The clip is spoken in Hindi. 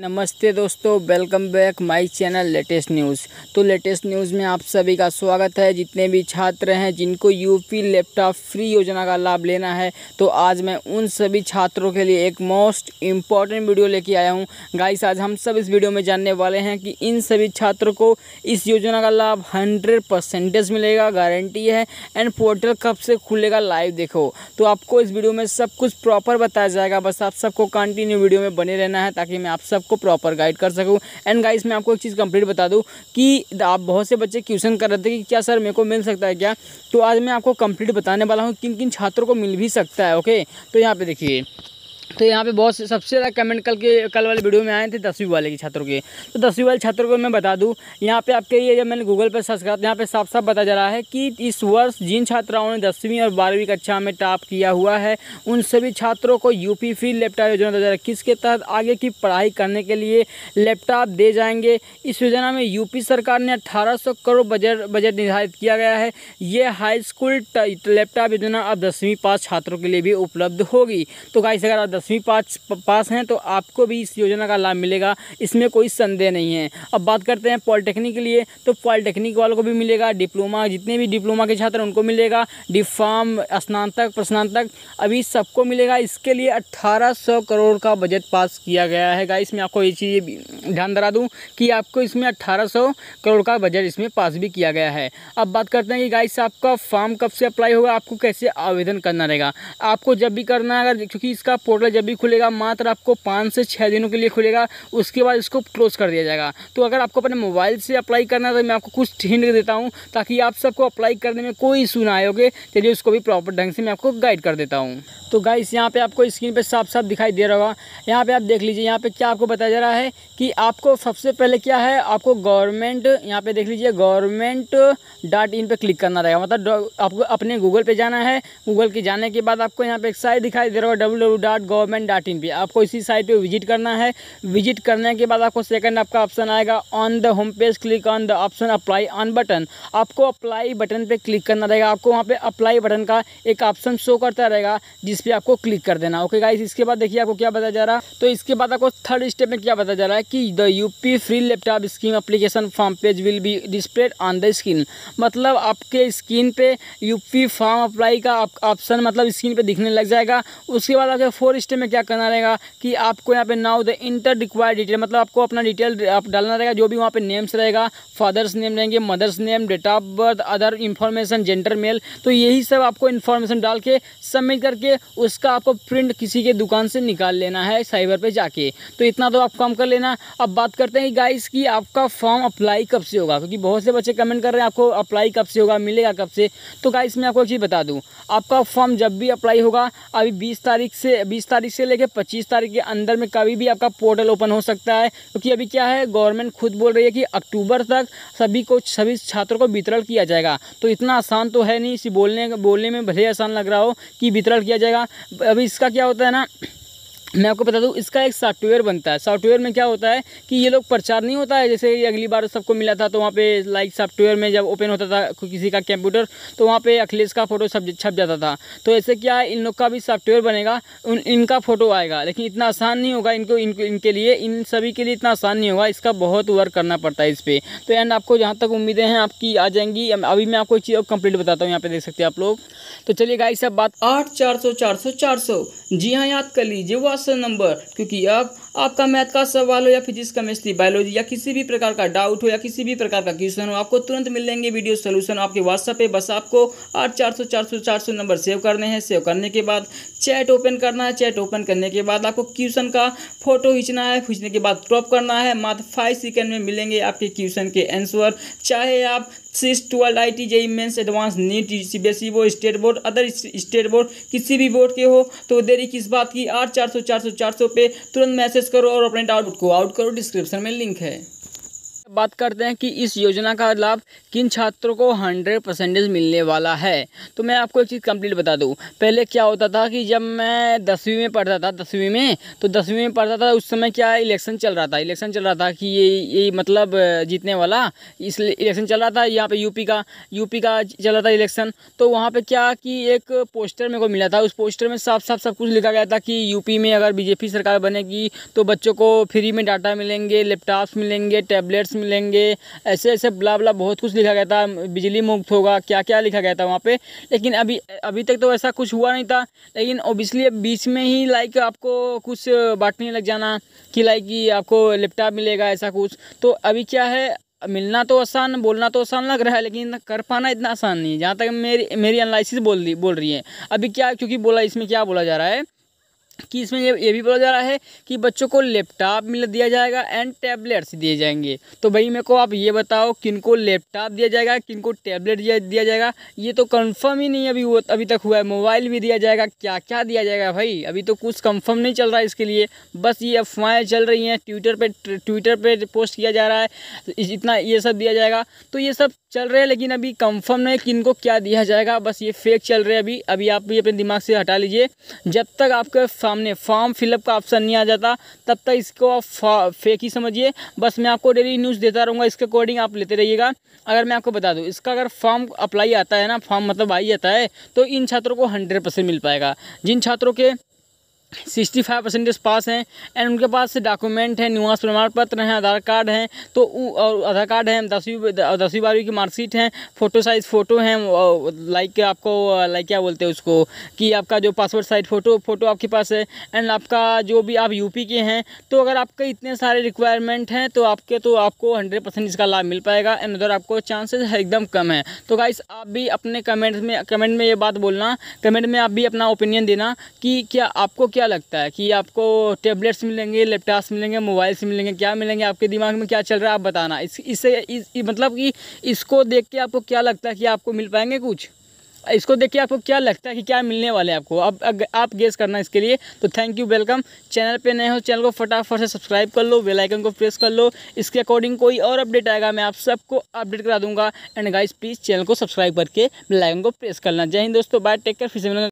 नमस्ते दोस्तों welcome back my channel latest news तो लेटेस्ट न्यूज़ में आप सभी का स्वागत है जितने भी छात्र हैं जिनको यूपी लैपटॉप फ्री योजना का लाभ लेना है तो आज मैं उन सभी छात्रों के लिए एक मोस्ट इम्पॉर्टेंट वीडियो लेके आया हूं गाइस आज हम सब इस वीडियो में जानने वाले हैं कि इन सभी छात्रों को इस योजना का लाभ हंड्रेड परसेंटेज मिलेगा गारंटी है एंड पोर्टल कब से खुलेगा लाइव देखो तो आपको इस वीडियो में सब कुछ प्रॉपर बताया जाएगा बस आप सबको कंटिन्यू वीडियो में बने रहना है ताकि मैं आप सब आपको प्रॉपर गाइड कर सकूँ एंड गाइस मैं आपको एक चीज़ कंप्लीट बता दूँ कि आप बहुत से बच्चे क्वेश्चन कर रहे थे कि क्या सर मेरे को मिल सकता है क्या तो आज मैं आपको कंप्लीट बताने वाला हूँ किन किन छात्रों को मिल भी सकता है ओके तो यहाँ पर देखिए तो यहाँ पे बहुत सबसे ज़्यादा कमेंट कल के कल वाले वीडियो में आए थे दसवीं वाले के छात्रों के तो दसवीं वाले छात्रों को मैं बता दूँ यहाँ पे आपके ये जब मैंने गूगल पर सर्च करा तो यहाँ पे साफ साफ बताया जा रहा है कि इस वर्ष जिन छात्राओं ने दसवीं और बारहवीं कक्षा में टॉप किया हुआ है उन सभी छात्रों को पी फ्री लैपटॉप योजना दो के तहत आगे की पढ़ाई करने के लिए लैपटॉप दे जाएंगे इस योजना में यूपी सरकार ने अट्ठारह करोड़ बजट बजट निर्धारित किया गया है ये हाई स्कूल लैपटॉप योजना अब दसवीं पास छात्रों के लिए भी उपलब्ध होगी तो गाइस अगर आप दसवीं पास पास हैं तो आपको भी इस योजना का लाभ मिलेगा इसमें कोई संदेह नहीं है अब बात करते हैं पॉलिटेक्निक के लिए तो पॉलिटेक्निक वालों को भी मिलेगा डिप्लोमा जितने भी डिप्लोमा के छात्र उनको मिलेगा डी फार्म स्नातक प्रस्नातक अभी सबको मिलेगा इसके लिए अट्ठारह करोड़ का बजट पास किया गया है गाइस मैं आपको ये चीज़ ध्यान दरा दूँ कि आपको इसमें अट्ठारह करोड़ का बजट इसमें पास भी किया गया है अब बात करते हैं कि गाइस आपका फॉर्म कब से अप्लाई होगा आपको कैसे आवेदन करना रहेगा आपको जब भी करना है अगर क्योंकि इसका पोर्टल जब भी खुलेगा मात्र आपको पाँच से छः दिनों के लिए खुलेगा उसके बाद इसको क्लोज कर दिया जाएगा तो अगर आपको अपने मोबाइल से अप्लाई करना है तो मैं आपको कुछ हिंट देता हूँ ताकि आप सबको अप्लाई करने में कोई इशू ना आए चलिए उसको भी प्रॉपर ढंग से मैं आपको गाइड कर देता हूँ तो गाइस यहाँ पे आपको स्क्रीन पे साफ साफ दिखाई दे रहा होगा यहाँ पे आप देख लीजिए यहाँ पे क्या आपको बताया जा रहा है कि आपको सबसे पहले क्या है आपको गवर्नमेंट यहाँ पे देख लीजिए गवर्नमेंट डॉट इन पर क्लिक करना रहेगा मतलब आपको अपने गूगल पे जाना है गूगल के जाने के बाद आपको यहाँ पे एक साइड दिखाई दे रहा होगा डब्ल्यू गवर्नमेंट डॉट इन पर आपको इसी साइट पे विजिट करना है विजिट करने के बाद आपको सेकंड आपका ऑप्शन आएगा on the home page click on the option apply on button आपको अप्लाई बटन पे क्लिक करना रहेगा आपको वहाँ पे अप्लाई बटन का एक ऑप्शन शो करता रहेगा जिस पर आपको क्लिक कर देना ओके गाइस इसके बाद देखिए आपको क्या बताया जा रहा तो इसके बाद आपको थर्ड स्टेप में क्या बताया जा रहा है कि the UP free laptop scheme application form page will be displayed on the screen मतलब आपके स्क्रीन पे यूपी फॉर्म अप्लाई का ऑप्शन मतलब स्क्रीन पे दिखने लग जाएगा उसके बाद आपके फोर स्टेप नेक्स्ट में क्या करना रहेगा कि आपको यहाँ पे now the inter required detail मतलब आपको अपना डिटेल आप डालना रहेगा जो भी वहाँ पे नेम्स रहेगा फादर्स नेम रहेंगे mother's name date of birth other information gender male तो यही सब आपको इन्फॉर्मेशन डाल के सबमिट करके उसका आपको प्रिंट किसी के दुकान से निकाल लेना है साइबर पर जाके तो इतना तो आप काम कर लेना अब बात करते हैं गाइस की आपका फॉर्म अप्लाई कब से होगा क्योंकि बहुत से बच्चे कमेंट कर रहे हैं आपको अप्लाई कब से होगा मिलेगा कब से तो गाइस मैं आपको एक चीज़ बता दूँ आपका फॉर्म जब भी अप्लाई होगा अभी बीस तारीख से बीस तारीख तारीख से लेकर पच्चीस तारीख के अंदर में कभी भी आपका पोर्टल ओपन हो सकता है क्योंकि अभी क्या है गवर्नमेंट खुद बोल रही है कि अक्टूबर तक सभी को सभी छात्रों को वितरण किया जाएगा तो इतना आसान तो है नहीं इसी बोलने बोलने में भले आसान लग रहा हो कि वितरण किया जाएगा अभी इसका क्या होता है ना मैं आपको बता दूँ इसका एक सॉफ्टवेयर बनता है सॉफ्टवेयर में क्या होता है कि ये लोग प्रचार नहीं होता है जैसे अगली बार सबको मिला था तो वहाँ पे लाइक सॉफ्टवेयर में जब ओपन होता था किसी का कंप्यूटर तो वहाँ पे अखिलेश का फ़ोटो सब छप जाता था तो ऐसे क्या है इन लोग का भी सॉफ्टवेयर बनेगा उन इनका फ़ोटो आएगा लेकिन इतना आसान नहीं होगा इनको इनको इनके लिए इन सभी के लिए इतना आसान नहीं होगा इसका बहुत वर्क करना पड़ता है इस पर तो एंड आपको जहाँ तक उम्मीदें हैं आपकी आ जाएंगी अभी मैं आपको एक चीज़ कंप्लीट बताता हूँ यहाँ पर देख सकते हैं आप लोग तो चलिए गाइस सब बात आठ चार सौ चार सौ चार सौ जी हाँ याद कर लीजिए वो क्वेश्चन नंबर क्योंकि अब आपका मैथ का सवाल हो या फिजिक्स केमिस्ट्री बायोलॉजी या किसी भी प्रकार का डाउट हो या किसी भी प्रकार का क्वेश्चन हो आपको तुरंत मिल वीडियो सोल्यूशन आपके व्हाट्सअप पे बस आपको आठ चार सौ चार सौ चार सौ नंबर सेव करने हैं सेव करने के बाद चैट ओपन करना है चैट ओपन करने के बाद आपको क्वेश्चन का फोटो खींचना है खींचने के बाद क्रॉप करना है मात्र फाइव सेकेंड में मिलेंगे आपके क्वेश्चन के आंसर चाहे आप six twelve I T JEE mains advance NEET C B S E board state board other state board किसी भी बोर्ड के हो तो देरी किस बात की आठ चार सौ चार सौ चार सौ पे तुरंत मैसेज करो और अपने डाउट को आउट करो डिस्क्रिप्शन में लिंक है बात करते हैं कि इस योजना का लाभ किन छात्रों को हंड्रेड परसेंटेज मिलने वाला है तो मैं आपको एक चीज़ कंप्लीट बता दूँ पहले क्या होता था कि जब मैं दसवीं में पढ़ता था दसवीं में तो दसवीं में पढ़ता था उस समय क्या इलेक्शन चल रहा था इलेक्शन चल रहा था कि ये ये मतलब जीतने वाला इसलिए इलेक्शन चल रहा था यहाँ पर यूपी का यूपी का चल रहा था इलेक्शन तो वहाँ पर क्या कि एक पोस्टर मेरे को मिला था उस पोस्टर में साफ साफ सब कुछ लिखा गया था कि यूपी में अगर बीजेपी सरकार बनेगी तो बच्चों को फ्री में डाटा मिलेंगे लैपटॉप्स मिलेंगे टैबलेट्स मिलेंगे ऐसे ऐसे बुला बुला बहुत कुछ लिखा गया था बिजली मुक्त होगा क्या क्या लिखा गया था वहाँ पे लेकिन अभी अभी तक तो ऐसा कुछ हुआ नहीं था लेकिन ओबियसली अब बीच में ही लाइक आपको कुछ बांटने लग जाना कि लाइक कि आपको लैपटॉप मिलेगा ऐसा कुछ तो अभी क्या है मिलना तो आसान बोलना तो आसान लग रहा है लेकिन कर पाना इतना आसान नहीं है जहाँ तक मेरी मेरी एनालिसिस बोल दी बोल रही है अभी क्या क्योंकि बोला इसमें क्या बोला जा रहा है कि इसमें ये ये भी बोला जा रहा है कि बच्चों को लैपटॉप मिल दिया जाएगा एंड टैबलेट्स दिए जाएंगे तो भाई मेरे को आप ये बताओ किनको लैपटॉप दिया जाएगा किनको टैबलेट दिया जाएगा ये तो कंफर्म ही नहीं अभी वो अभी तक हुआ है मोबाइल भी दिया जाएगा क्या क्या दिया जाएगा भाई अभी तो कुछ कंफर्म नहीं चल रहा है इसके लिए बस ये अफवाहें चल रही हैं ट्विटर पर ट्विटर पर पोस्ट किया जा रहा है इतना ये सब दिया जाएगा तो ये सब चल रहे हैं लेकिन अभी कंफर्म नहीं को क्या दिया जाएगा बस ये फेक चल रहे हैं अभी अभी आप भी अपने दिमाग से हटा लीजिए जब तक आपका सामने फॉर्म फिलअप का ऑप्शन नहीं आ जाता तब तक इसको आप फेक ही समझिए बस मैं आपको डेली न्यूज़ देता रहूँगा इसके अकॉर्डिंग आप लेते रहिएगा अगर मैं आपको बता दूँ इसका अगर फॉर्म अप्लाई आता है ना फॉर्म मतलब आई जाता है तो इन छात्रों को हंड्रेड मिल पाएगा जिन छात्रों के सिक्सटी फाइव परसेंटेज पास हैं एंड उनके पास डॉक्यूमेंट हैं निवास प्रमाण पत्र हैं आधार कार्ड हैं तो और आधार कार्ड हैं दसवीं दसवीं बारहवीं की मार्कशीट हैं फ़ोटो साइज़ फ़ोटो हैं लाइक आपको लाइक क्या बोलते हैं उसको कि आपका जो पासपोर्ट साइज फ़ोटो फ़ोटो आपके पास है एंड आपका जो भी आप यूपी के हैं तो अगर आपके इतने सारे रिक्वायरमेंट हैं तो आपके तो आपको हंड्रेड परसेंट इसका लाभ मिल पाएगा एंड उधर आपको चांसेस एकदम कम है तो गाइस आप भी अपने कमेंट में कमेंट में ये बात बोलना कमेंट में आप भी अपना ओपिनियन देना कि क्या आपको क्या क्या लगता है कि आपको टेबलेट्स मिलेंगे लैपटॉप्स मिलेंगे मोबाइल्स मिलेंगे क्या मिलेंगे आपके दिमाग में क्या चल रहा है आप बताना इस इससे इस, मतलब कि इसको देख के आपको क्या लगता है कि आपको मिल पाएंगे कुछ इसको देख के आपको क्या लगता है कि क्या मिलने वाले हैं आपको अब अग, आप गेस करना इसके लिए तो थैंक यू वेलकम चैनल पे नए हो चैनल को फटाफट से सब्सक्राइब कर लो बेल आइकन को प्रेस कर लो इसके अकॉर्डिंग कोई और अपडेट आएगा मैं आप सबको अपडेट करा दूंगा एंड गाइस प्लीज़ चैनल को सब्सक्राइब करके बेलाइकन को प्रेस करना जय हिंद दोस्तों बाय टेक केयर फिर से